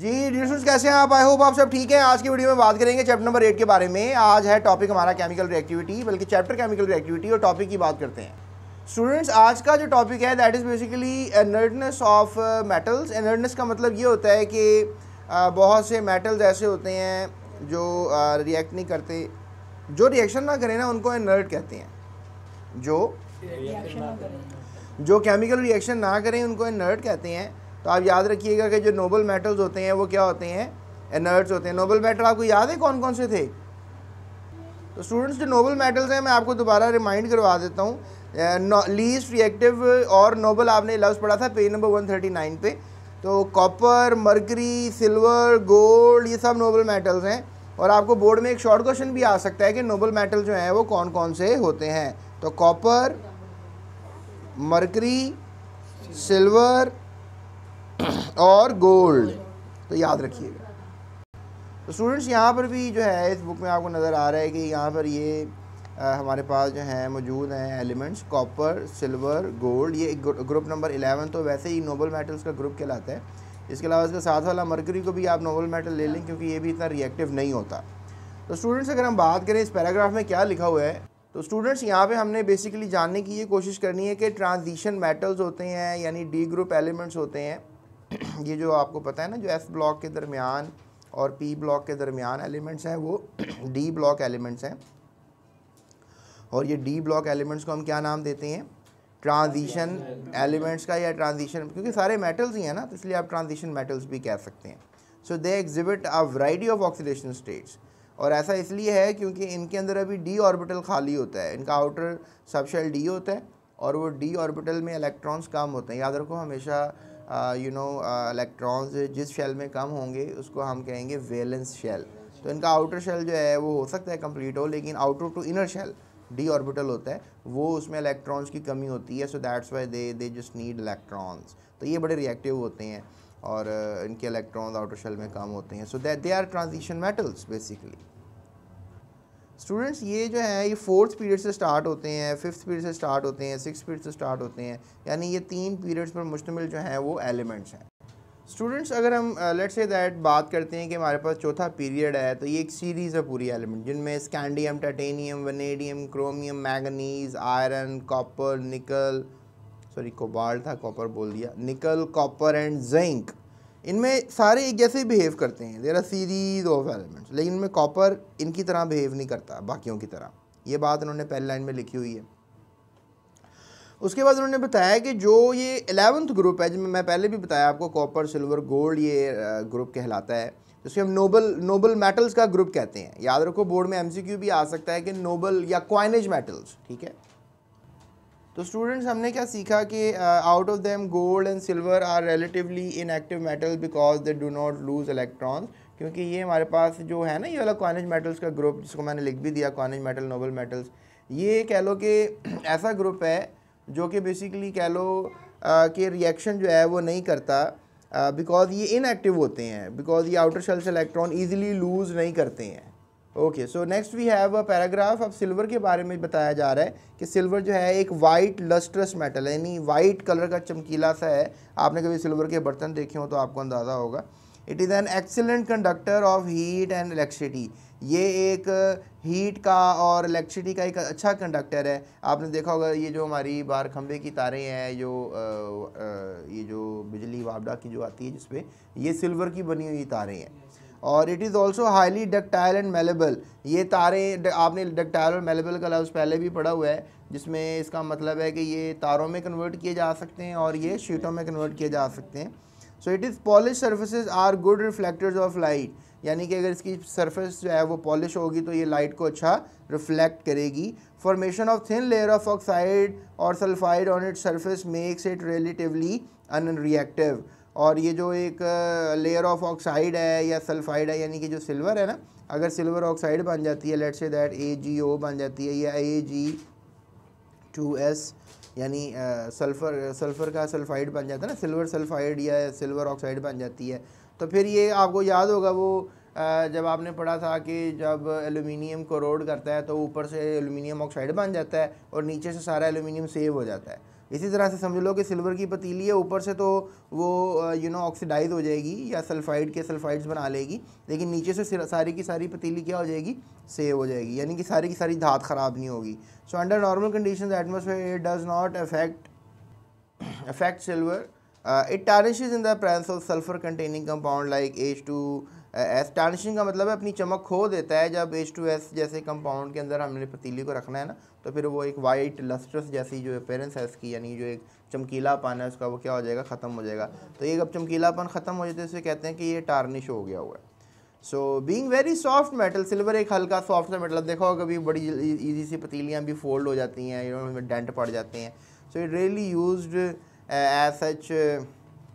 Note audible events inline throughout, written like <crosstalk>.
जी डिस्टूडेंट्स कैसे हैं आप आई होप आप सब ठीक हैं आज की वीडियो में बात करेंगे चैप्टर नंबर एट के बारे में आज है टॉपिक हमारा केमिकल रिएक्टिविटी बल्कि चैप्टर केमिकल रिएक्टिविटी और टॉपिक की बात करते हैं स्टूडेंट्स आज का जो टॉपिक है that is basically inertness of metals inertness का मतलब ये होता है कि uh, बहुत से मेटल्स ऐसे होते हैं जो रिएक्ट uh, नहीं करते जो रिएक्शन ना करें ना उनको एनर्ड कहते हैं जो जो केमिकल रिएक्शन ना करें उनको एनर्ड कहते हैं तो आप याद रखिएगा कि जो नोबल मेटल्स होते हैं वो क्या होते हैं एनर्ट्स होते हैं नोबल मेटल आपको याद है कौन कौन से थे तो स्टूडेंट्स जो नोबल मेटल्स हैं मैं आपको दोबारा रिमाइंड करवा देता हूँ लीस्ट रिएक्टिव और नोबल आपने लफ्ज़ पढ़ा था पेज नंबर 139 पे तो कॉपर मर्करी सिल्वर गोल्ड ये सब नोबल मेटल्स हैं और आपको बोर्ड में एक शॉर्ट क्वेश्चन भी आ सकता है कि नोबल मेटल जो हैं वो कौन कौन से होते हैं तो कॉपर मर्करी सिल्वर <clears throat> और गोल्ड तो याद रखिएगा तो स्टूडेंट्स यहाँ पर भी जो है इस बुक में आपको नज़र आ रहा है कि यहाँ पर ये आ, हमारे पास जो हैं मौजूद हैं एलिमेंट्स कॉपर सिल्वर गोल्ड ये ग्रुप नंबर एलेवन तो वैसे ही नोबल मेटल्स का ग्रुप कहलाता है इसके अलावा इसका साथ वाला मरकरी को भी आप नोबल मेटल ले लें क्योंकि ये भी इतना रिएक्टिव नहीं होता तो स्टूडेंट्स अगर हम बात करें इस पैराग्राफ में क्या लिखा हुआ है तो स्टूडेंट्स यहाँ पे हमने बेसिकली जानने की ये कोशिश करनी है कि ट्रांजिशन मेटल्स होते हैं यानी डी ग्रुप एलिमेंट्स होते हैं <clears throat> ये जो आपको पता है ना जो एफ़ ब्लॉक के दरमियान और पी ब्लॉक के दरमियान एलिमेंट्स हैं वो डी ब्लॉक एलिमेंट्स हैं और ये डी ब्लॉक एलिमेंट्स को हम क्या नाम देते हैं ट्रांजिशन एलिमेंट्स का या ट्रांजिशन क्योंकि सारे मेटल्स ही हैं ना तो इसलिए आप ट्रांजिशन मेटल्स भी कह सकते हैं so they exhibit a variety of oxidation states और ऐसा इसलिए है क्योंकि इनके अंदर अभी डी ऑर्बिटल खाली होता है इनका आउटर सबशेल डी होता है और वो डी ऑर्बिटल में इलेक्ट्रॉन्स कम होते हैं याद रखो हमेशा यू नो इलेक्ट्रॉन्स जिस शेल में कम होंगे उसको हम कहेंगे वेलेंस शेल तो इनका आउटर शेल जो है वो हो सकता है कंप्लीट हो लेकिन outer to inner shell D orbital होता है वो उसमें इलेक्ट्रॉन्स की कमी होती है so that's why they they just need electrons तो ये बड़े रिएक्टिव होते हैं और इनके इलेक्ट्रॉन्स आउटर शेल में कम होते हैं so that they are transition metals basically students ये जो है ये फोर्थ पीरियड से स्टार्ट होते हैं फिफ्थ पीरियड से स्टार्ट होते हैं सिक्स पीरियड से स्टार्ट होते हैं यानी ये तीन पीरियड्स पर मुश्तमिल जो हैं वो एलिमेंट्स हैं स्टूडेंट्स अगर हम लेट्स से दैट बात करते हैं कि हमारे पास चौथा पीरियड है तो ये एक सीरीज़ है पूरी एलिमेंट जिनमें scandium titanium vanadium chromium manganese iron copper nickel sorry cobalt था कॉपर बोल दिया निकल कॉपर एंड जिंक इनमें सारे एक जैसे बिहेव करते हैं there are series of elements लेकिन इनमें कॉपर इनकी तरह बिहेव नहीं करता बाकियों की तरह ये बात उन्होंने पहले लाइन में लिखी हुई है उसके बाद उन्होंने बताया कि जो ये एलेवंथ ग्रुप है जिसमें मैं पहले भी बताया आपको कॉपर सिल्वर गोल्ड ये ग्रुप कहलाता है जिसको हम नोबल नोबल मेटल्स का ग्रुप कहते हैं याद रखो बोर्ड में एमसीक्यू भी आ सकता है कि नोबल या क्वाइनेज मेटल्स ठीक है तो स्टूडेंट्स हमने क्या सीखा कि out of them gold and silver are relatively inactive metal because they do not lose electrons क्योंकि ये हमारे पास जो है ना ये वाला क्वानिज मेटल्स का ग्रुप जिसको मैंने लिख भी दिया कॉनेज मेटल नोबल मेटल्स ये कह लो कि <clears throat> ऐसा ग्रुप है जो कि बेसिकली कह लो uh, कि रिएक्शन जो है वो नहीं करता बिकॉज uh, ये इनएक्टिव होते हैं बिकॉज ये outer shells electron easily lose नहीं करते हैं okay so next we have a paragraph अब सिल्वर के बारे में बताया जा रहा है कि सिल्वर जो है एक वाइट लस्ट्रस मेटल है यानी वाइट कलर का चमकीला सा है आपने कभी सिल्वर के बर्तन देखे हो तो आपको अंदाज़ा होगा it is an excellent conductor of heat and electricity ये एक हीट का और इलेक्ट्रिसिटी का एक अच्छा कंडक्टर है आपने देखा होगा ये जो हमारी बार खंबे की तारें हैं जो आ, आ, ये जो बिजली वापडा की जो आती है जिसपे ये सिल्वर की बनी हुई तारें हैं और it is also highly ductile and malleable ये तारे आपने डक्टाइल और मेलेबल का लफ्ज़ पहले भी पढ़ा हुआ है जिसमें इसका मतलब है कि ये तारों में कन्वर्ट किए जा सकते हैं और ये शीटों में कन्वर्ट किए जा सकते हैं so it is polish surfaces are good reflectors of light यानी कि अगर इसकी सरफेस जो है वो पॉलिश होगी तो ये लाइट को अच्छा रिफ्लेक्ट करेगी formation of thin layer of oxide और sulphide on it surface makes it relatively unreactive और ये जो एक लेयर ऑफ ऑक्साइड है या सल्फाइड है यानी कि जो सिल्वर है ना अगर सिल्वर ऑक्साइड बन जाती है लेट से दैट ए जी ओ बन जाती है या ए जी टू एस यानी सल्फ़र सल्फ़र का सल्फ़ाइड बन जाता है ना सिल्वर सल्फ़ाइड या सिल्वर ऑक्साइड बन जाती है तो फिर ये आपको याद होगा वो जब आपने पढ़ा था कि जब एलुमिनियम को रोड करता है तो ऊपर से एलुमिनियम ऑक्साइड बन जाता है और नीचे से सारा एलुमिनियम सेव हो जाता है इसी तरह से समझ लो कि सिल्वर की पतीली है ऊपर से तो वो यू नो ऑक्सीडाइज हो जाएगी या सल्फाइड के सल्फाइड्स बना लेगी लेकिन नीचे से सारी की सारी पतीली क्या हो जाएगी सेव हो जाएगी यानी कि सारी की सारी धात ख़राब नहीं होगी so under normal condition atmosphere it does not affect affect silver it tarnishes in the presence of sulphur containing compound like H two S tarnishing का मतलब है अपनी चमक खो देता है जब एच टू एस जैसे कंपाउंड के अंदर हमने पतीली को रखना है ना तो फिर वो एक वाइट लस्ट्रस जैसी जो अपेरेंस है इसकी यानी जो एक चमकीलापन है उसका वो क्या हो जाएगा ख़त्म हो जाएगा तो ये जब चमकीलापन ख़त्म हो जाता है उसे कहते हैं कि ये टार्निश हो गया हुआ है so being very soft metal silver एक हल्का सॉफ्ट सा मेटल देखो कभी बड़ी ईजी सी पतीलियाँ भी फोल्ड हो जाती हैं यू डेंट पड़ जाते हैं so it really use as such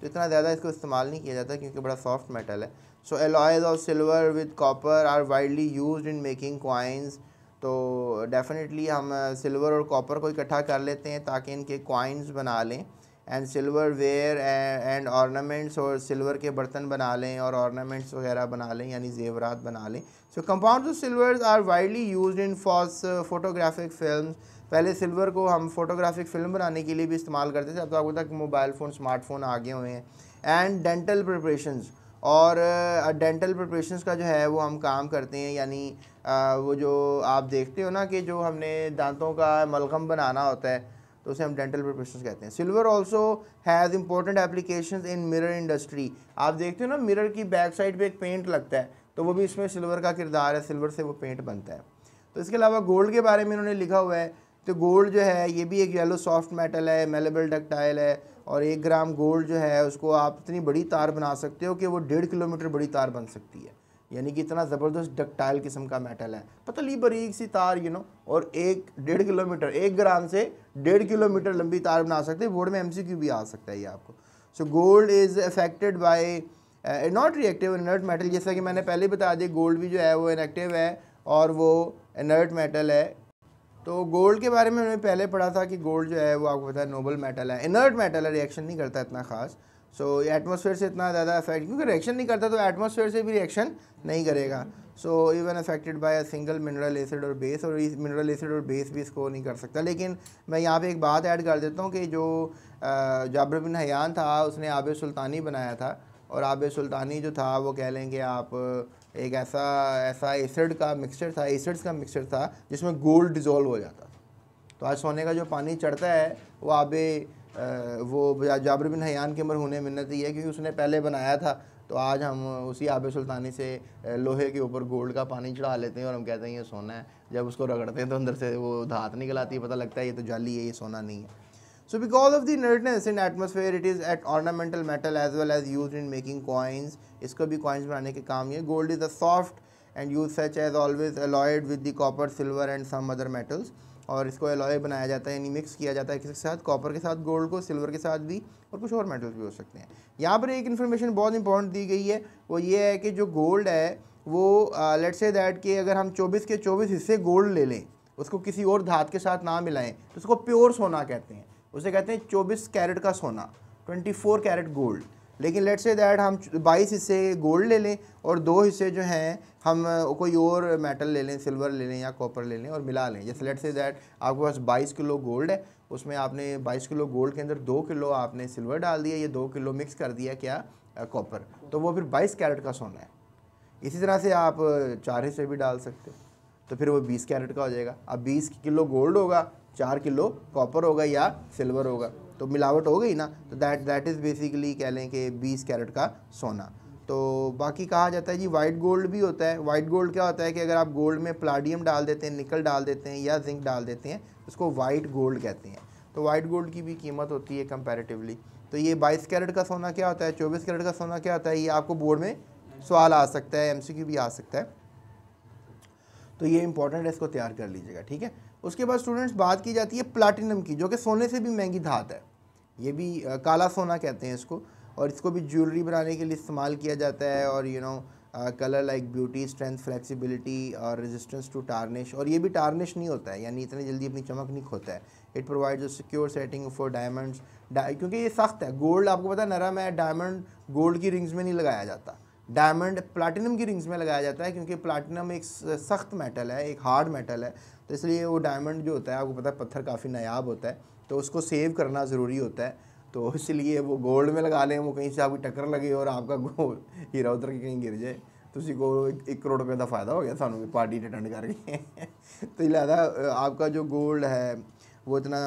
तो इतना ज़्यादा इसको इस्तेमाल नहीं किया जाता क्योंकि बड़ा सॉफ्ट मेटल है so alloys of silver with copper are widely use in making coins तो डेफिनेटली हम सिल्वर uh, और कॉपर को इकट्ठा कर लेते हैं ताकि इनके कॉइन्स बना लें and silverware and ornaments और सिल्वर के बर्तन बना लें और ऑर्नामेंट्स वगैरह बना लें यानी जेवरात बना लें so compound of silver are widely use in फॉस फोटोग्राफिक फिल्म पहले सिल्वर को हम फोटोग्राफिक फ़िल्म बनाने के लिए भी इस्तेमाल करते थे अब तो आपको तक मोबाइल फ़ोन स्मार्टफोन आगे हुए हैं एंड डेंटल प्रिपरेशंस और डेंटल प्रिपरेशन का जो है वो हम काम करते हैं यानी वो जो आप देखते हो ना कि जो हमने दांतों का मलगम बनाना होता है तो उसे हम डेंटल प्रिपरेशन कहते हैं silver also has important application in mirror industry आप देखते हो ना मिरर की बैक साइड पे एक पेंट लगता है तो वो भी इसमें सिल्वर का किरदार है सिल्वर से वो पेंट बनता है तो इसके अलावा गोल्ड के बारे में इन्होंने लिखा हुआ है तो गोल्ड जो है ये भी एक येलो सॉफ्ट मेटल है मेलेबल डक्टाइल है और एक ग्राम गोल्ड जो है उसको आप इतनी बड़ी तार बना सकते हो कि वो डेढ़ किलोमीटर बड़ी तार बन सकती है यानी कि इतना ज़बरदस्त डक्टाइल किस्म का मेटल है पतली बरीक सी तार यू नो और एक डेढ़ किलोमीटर एक ग्राम से डेढ़ किलोमीटर लंबी तार बना सकते हैं बोर्ड में एम भी आ सकता है ये आपको so gold is affected by not reactive inert metal जैसा कि मैंने पहले बता दिया गोल्ड भी जो है वो इनएक्टिव है और वो इनर्ट मेटल है तो गोल्ड के बारे में मैंने पहले पढ़ा था कि गोल्ड जो है वो आपको पता है नोबल मेटल है इनर्ट मेटल है रिएक्शन नहीं करता इतना खास सो so, एटमॉस्फेयर से इतना ज़्यादा अफेक्ट क्योंकि रिएक्शन नहीं करता तो एटमॉस्फेयर से भी रिएक्शन नहीं करेगा so even affected by a single mineral acid और बेस और इस मिनरल एसिड और बेस भी इसको नहीं कर सकता लेकिन मैं यहाँ पे एक बात ऐड कर देता हूँ कि जो जाबर बिन हयान था उसने आब सुल्तानी बनाया था और आब सुल्तानी जो था वो कह लें कि आप एक ऐसा ऐसा एसिड का मिक्सचर था एसिड्स का मिक्सचर था जिसमें गोल्ड डिजोल्व हो जाता था तो आज सोने का जो पानी चढ़ता है वो आबे वो जाबर बिन हयान के होने मिन्नत ही है क्योंकि उसने पहले बनाया था तो आज हम उसी आब सुल्तानी से लोहे के ऊपर गोल्ड का पानी चढ़ा लेते हैं और हम कहते हैं ये सोना है जब उसको रगड़ते हैं तो अंदर से वो धात निकल आती है पता लगता है ये तो जाली है ये सोना नहीं है So because of the inertness in atmosphere, it is at ornamental metal as well as used in making coins. इसको भी coins बनाने के काम ये Gold is a soft and used such as always alloyed with the copper, silver and some other metals. और इसको alloy बनाया जाता है यानी मिक्स किया जाता है किसी के साथ कॉपर के साथ गोल्ड को सिल्वर के साथ भी और कुछ और मेटल्स भी हो सकते हैं यहाँ पर एक इन्फॉर्मेशन बहुत इंपॉर्टेंट दी गई है वो ये है कि जो गोल्ड है वो लेट्स से दैट कि अगर हम 24 के 24 हिस्से गोल्ड ले लें उसको किसी और धात के साथ ना मिलाएं तो उसको प्योर सोना कहते हैं उसे कहते हैं चौबीस कैरेट का सोना ट्वेंटी फोर कैरेट गोल्ड लेकिन लेट्स से दैट हम बाईस हिस्से गोल्ड ले लें और दो हिस्से जो हैं हम कोई और मेटल ले लें सिल्वर ले लें या कॉपर ले लें और मिला लें जैसे लेट्स से दैट आपके पास बाईस किलो गोल्ड है उसमें आपने बाईस किलो गोल्ड के अंदर दो किलो आपने सिल्वर डाल दिया या दो किलो मिक्स कर दिया क्या कॉपर तो वो फिर बाईस कैरेट का सोना है इसी तरह से आप चार हिस्से भी डाल सकते हो तो फिर वो बीस कैरेट का हो जाएगा अब बीस किलो गोल्ड होगा चार किलो कॉपर होगा या सिल्वर होगा तो मिलावट हो गई ना तो दैट दैट इज़ बेसिकली कह लें कि बीस कैरेट का सोना तो बाकी कहा जाता है जी वाइट गोल्ड भी होता है वाइट गोल्ड क्या होता है कि अगर आप गोल्ड में प्लाडियम डाल देते हैं निकल डाल देते हैं या जिंक डाल देते हैं उसको वाइट गोल्ड कहते हैं तो वाइट गोल्ड की भी कीमत होती है कंपेरेटिवली तो ये 22 कैरेट का सोना क्या होता है 24 कैरेट का सोना क्या होता है ये आपको बोर्ड में सवाल आ सकता है एमसीक्यू भी आ सकता है तो ये इंपॉर्टेंट है इसको तैयार कर लीजिएगा ठीक है उसके बाद स्टूडेंट्स बात की जाती है प्लाटिनम की जो कि सोने से भी महंगी धात है ये भी आ, काला सोना कहते हैं इसको और इसको भी ज्वेलरी बनाने के लिए इस्तेमाल किया जाता है और you know colour like beauty strength flexibility और रेजिस्टेंस टू टार्निश और ये भी टार्निश नहीं होता है यानी इतनी जल्दी अपनी चमक नहीं खोता है it provide secure setting for diamonds क्योंकि ये सख्त है गोल्ड आपको पता है नरम है डायमंड गोल्ड की रिंग्स में नहीं लगाया जाता डायमंड प्लाटिनम की रिंग्स में लगाया जाता है क्योंकि प्लाटिनम एक सख्त मेटल है एक हार्ड मेटल है तो इसलिए वो डायमंड जो होता है आपको पता है पत्थर काफ़ी नायाब होता है तो उसको सेव करना ज़रूरी होता है तो इसलिए वो गोल्ड में लगा लें वो कहीं से आपकी टक्कर लगे और आपका गोल्ड हीरा उतर के कहीं गिर जाए तो उसी को एक करोड़ रुपये का फ़ायदा हो गया थानू पार्टी अटेंड करके <laughs> तो लिहाजा आपका जो गोल्ड है वो इतना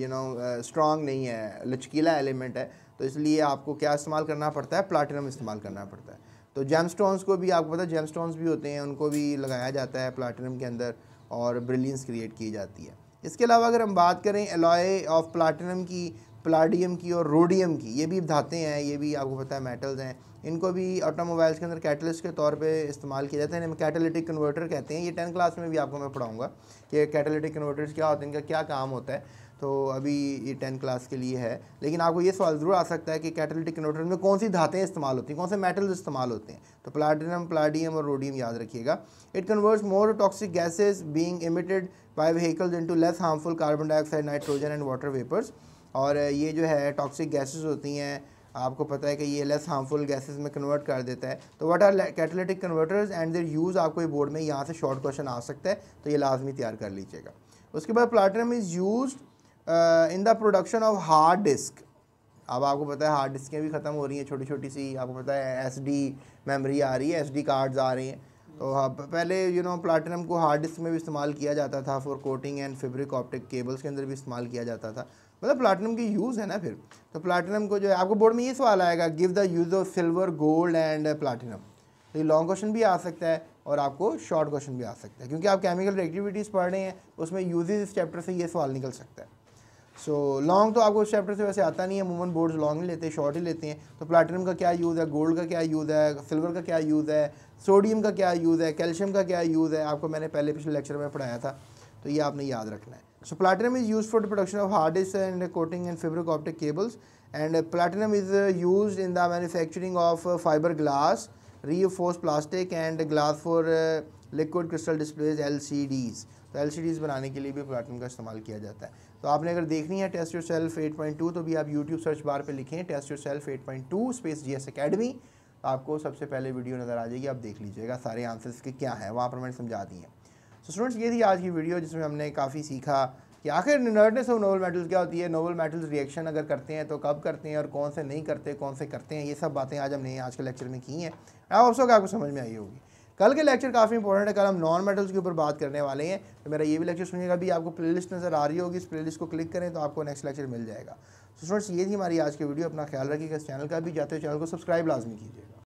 यू नो स्ट्रॉग नहीं है लचकीला एलिमेंट है तो इसलिए आपको क्या इस्तेमाल करना पड़ता है प्लाटिनम इस्तेमाल करना पड़ता है तो जेम स्टोन्स को भी आपको पता है जेम स्टोन्स भी होते हैं उनको भी लगाया जाता है प्लाटिनम के अंदर और ब्रिलियंस क्रिएट की जाती है इसके अलावा अगर हम बात करें एलॉय ऑफ प्लाटिनम की प्लाडियम की और रोडियम की ये भी धातें हैं ये भी आपको पता है मेटल्स हैं इनको भी ऑटोमोबाइल्स के अंदर कैटलिस्ट के तौर पे इस्तेमाल किया जाता है इन्हें कैटलिटिक कन्वर्टर कहते हैं ये टेंथ क्लास में भी आपको मैं पढ़ाऊँगा कि कैटलिटिक कन्वर्टर्स क्या होते हैं इनका क्या काम होता है तो अभी ये टेंथ क्लास के लिए है लेकिन आपको ये सवाल ज़रूर आ सकता है कि कैटलिटिक कन्वर्टर में कौन सी धातें इस्तेमाल होती हैं कौन से मेटल्स इस्तेमाल होते हैं तो प्लाटिनम प्लाडियम और रोडियम याद रखिएगा it converts more toxic gases being emitted by vehicles into less harmful carbon dioxide nitrogen and water vapours और ये जो है टॉक्सिक गैसेज होती हैं आपको पता है कि ये लेस हार्मफुल गैसेज में कन्वर्ट कर देता है तो what are catalytic converters and their use आपको ये बोर्ड में यहाँ से शॉर्ट क्वेश्चन आ सकता है तो ये लाजमी तैयार कर लीजिएगा उसके बाद platinum is use in the production of hard disk अब आपको पता है हार्ड डिस्कें भी ख़त्म हो रही हैं छोटी छोटी सी आपको पता है एस डी मेमरी आ रही है एस डी कार्ड्स आ रही हैं तो हाँ पहले यू नो प्लाटिनम को हार्ड डिस्क में भी इस्तेमाल किया जाता था for coating and fabric optic cables के अंदर भी इस्तेमाल किया जाता था मतलब प्लाटिनम की यूज़ है ना फिर तो प्लाटिनम को जो है आपको बोर्ड में ये सवाल आएगा give the use of silver gold and platinum तो ये लॉन्ग क्वेश्चन भी आ सकता है और आपको शॉर्ट क्वेश्चन भी आ सकता है क्योंकि आप केमिकल एक्टिविटीज़ पढ़ रहे हैं उसमें यूजेज इस चैप्टर से ये सवाल निकल सकता है सो so, लॉन्ग तो आपको उस चैप्टर से वैसे आता नहीं है मूमन बोर्ड्स लॉन्ग ही लेते हैं शॉर्ट ही लेते हैं तो प्लाटिनम का क्या यूज़ है गोल्ड का क्या यूज़ है सिल्वर का क्या यूज़ है सोडियम का क्या यूज़ है कैल्शियम का क्या यूज़ है आपको मैंने पहले पिछले लेक्चर में पढ़ाया था तो ये आपने याद रखना है so platinum is use for the production of hard disk and coating and fabric optic cables and platinum is use in the manufacturing of fibre glass plastic and glass for liquid crystal displays L C Ds तो L C डीज बनाने के लिए भी platinum का इस्तेमाल किया जाता है तो आपने अगर देखनी है test yourself at point two तो भी आप यूट्यूब सर्च बार पे लिखें test yourself at point two space G S academy आपको सबसे पहले वीडियो नज़र आ जाएगी आप देख लीजिएगा सारे आंसर्स के क्या हैं वहाँ पर मैंने समझा दिए हैं सो स्टूडेंट्स ये थी आज की वीडियो जिसमें हमने काफ़ी सीखा कि आखिर नर्डनेस ऑफ नोवल मेटल्स क्या होती है नोवल मेटल्स रिएक्शन अगर करते हैं तो कब करते हैं और कौन से नहीं करते कौन से करते हैं ये सब बातें आज हमने आज के लेक्चर में की हैं आप ऑल्सो आपको समझ में आई होगी कल के लेक्चर काफ़ी इंपॉर्टेंट है कल हम नॉन मेटल्स के ऊपर बात करने वाले हैं तो मेरा ये भी लेक्चर सुनिएगा अभी आपको प्लेलिस्ट नज़र आ रही होगी इस प्लेलिस्ट को क्लिक करें तो आपको नेक्स्ट लेक्चर मिल जाएगा तो स्टूडेंट्स ये थी हमारी आज की वीडियो अपना ख्याल रखिएगा इस चैनल का भी जाते हुए चैनल को सब्सक्राइब लाजमी कीजिएगा